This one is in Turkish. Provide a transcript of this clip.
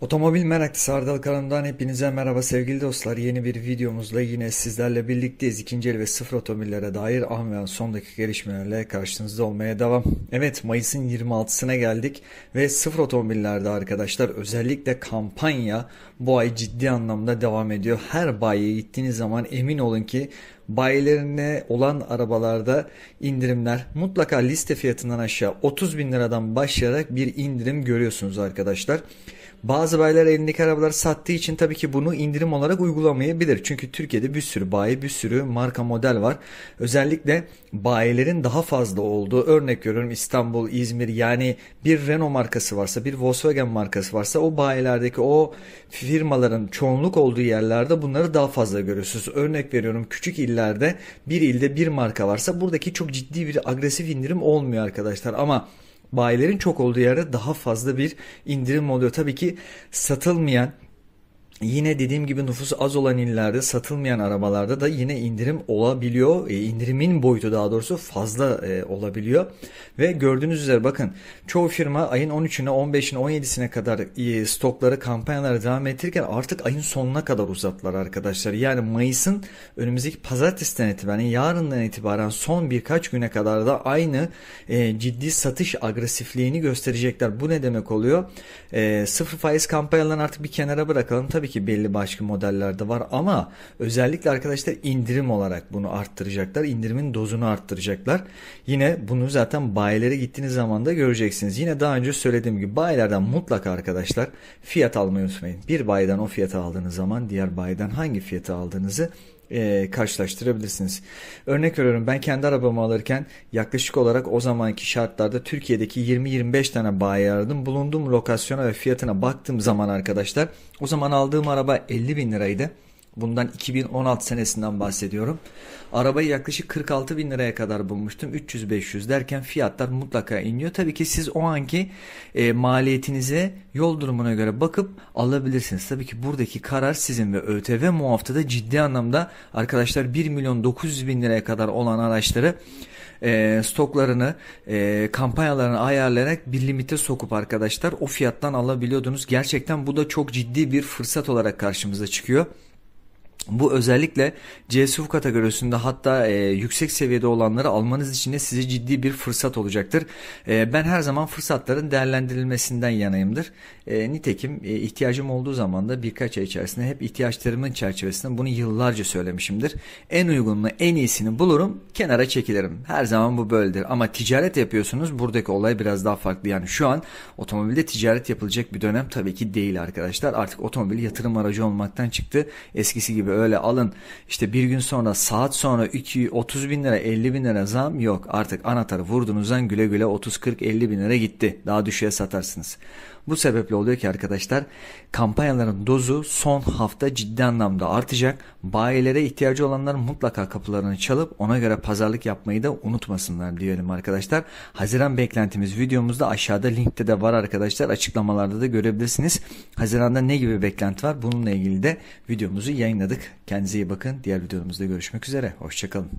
Otomobil meraklısı Ardal kanalından hepinize merhaba sevgili dostlar. Yeni bir videomuzla yine sizlerle birlikteyiz. İkinci el ve sıfır otomobillere dair ahmeyan son dakika gelişmelerle karşınızda olmaya devam. Evet Mayıs'ın 26'sına geldik ve sıfır otomobillerde arkadaşlar özellikle kampanya bu ay ciddi anlamda devam ediyor. Her bayiye gittiğiniz zaman emin olun ki bayilerine olan arabalarda indirimler mutlaka liste fiyatından aşağı 30 bin liradan başlayarak bir indirim görüyorsunuz arkadaşlar. Bazı bayiler elindeki arabaları sattığı için tabii ki bunu indirim olarak uygulamayabilir. Çünkü Türkiye'de bir sürü bayi, bir sürü marka model var. Özellikle bayilerin daha fazla olduğu örnek görüyorum İstanbul, İzmir yani bir Renault markası varsa, bir Volkswagen markası varsa o bayilerdeki o firmaların çoğunluk olduğu yerlerde bunları daha fazla görüyorsunuz. Örnek veriyorum küçük illerde bir ilde bir marka varsa buradaki çok ciddi bir agresif indirim olmuyor arkadaşlar ama bayilerin çok olduğu yerde daha fazla bir indirim oluyor. Tabii ki satılmayan Yine dediğim gibi nüfusu az olan illerde satılmayan arabalarda da yine indirim olabiliyor. E, indirimin boyutu daha doğrusu fazla e, olabiliyor. Ve gördüğünüz üzere bakın çoğu firma ayın 13'üne 15'ine 17'sine kadar e, stokları kampanyaları devam ettirirken artık ayın sonuna kadar uzattılar arkadaşlar. Yani Mayıs'ın önümüzdeki pazartesiden itibaren yarından itibaren son birkaç güne kadar da aynı e, ciddi satış agresifliğini gösterecekler. Bu ne demek oluyor? E, sıfır faiz kampanyalarını artık bir kenara bırakalım. Tabii tabii ki belli başka modellerde var ama özellikle arkadaşlar indirim olarak bunu arttıracaklar. İndirimin dozunu arttıracaklar. Yine bunu zaten bayilere gittiğiniz zaman da göreceksiniz. Yine daha önce söylediğim gibi bayilerden mutlaka arkadaşlar fiyat almayı unutmayın. Bir bayiden o fiyatı aldığınız zaman diğer bayiden hangi fiyatı aldığınızı e, karşılaştırabilirsiniz. Örnek veriyorum ben kendi arabamı alırken yaklaşık olarak o zamanki şartlarda Türkiye'deki 20-25 tane bayi aradım. Bulunduğum lokasyona ve fiyatına baktığım zaman arkadaşlar o zaman aldığım araba 50 bin liraydı. Bundan 2016 senesinden bahsediyorum. Arabayı yaklaşık 46 bin liraya kadar bulmuştum. 300-500 derken fiyatlar mutlaka iniyor. Tabii ki siz o anki e, maliyetinize yol durumuna göre bakıp alabilirsiniz. Tabii ki buradaki karar sizin ve ÖTV muaftada ciddi anlamda arkadaşlar 1 milyon 900 bin liraya kadar olan araçları e, stoklarını e, kampanyalarını ayarlayarak bir limite sokup arkadaşlar o fiyattan alabiliyordunuz. Gerçekten bu da çok ciddi bir fırsat olarak karşımıza çıkıyor. Bu özellikle CSUV kategorisinde hatta e, yüksek seviyede olanları almanız için de size ciddi bir fırsat olacaktır. E, ben her zaman fırsatların değerlendirilmesinden yanayımdır. E, nitekim e, ihtiyacım olduğu zaman da birkaç ay içerisinde hep ihtiyaçlarımın çerçevesinde bunu yıllarca söylemişimdir. En uygununu, en iyisini bulurum, kenara çekilirim. Her zaman bu böyledir. Ama ticaret yapıyorsunuz, buradaki olay biraz daha farklı. Yani şu an otomobilde ticaret yapılacak bir dönem tabii ki değil arkadaşlar. Artık otomobil yatırım aracı olmaktan çıktı. Eskisi gibi öyle alın işte bir gün sonra saat sonra 2, 30 bin lira 50 bin lira zam yok. Artık anahtarı vurduğunuzdan güle güle 30, 40, 50 bin lira gitti. Daha düşüğe satarsınız. Bu sebeple oluyor ki arkadaşlar kampanyaların dozu son hafta ciddi anlamda artacak. Bayilere ihtiyacı olanlar mutlaka kapılarını çalıp ona göre pazarlık yapmayı da unutmasınlar diyelim arkadaşlar. Haziran beklentimiz videomuzda aşağıda linkte de var arkadaşlar. Açıklamalarda da görebilirsiniz. Haziranda ne gibi beklenti var bununla ilgili de videomuzu yayınladık. Kendinize iyi bakın. Diğer videolarımızda görüşmek üzere. Hoşçakalın.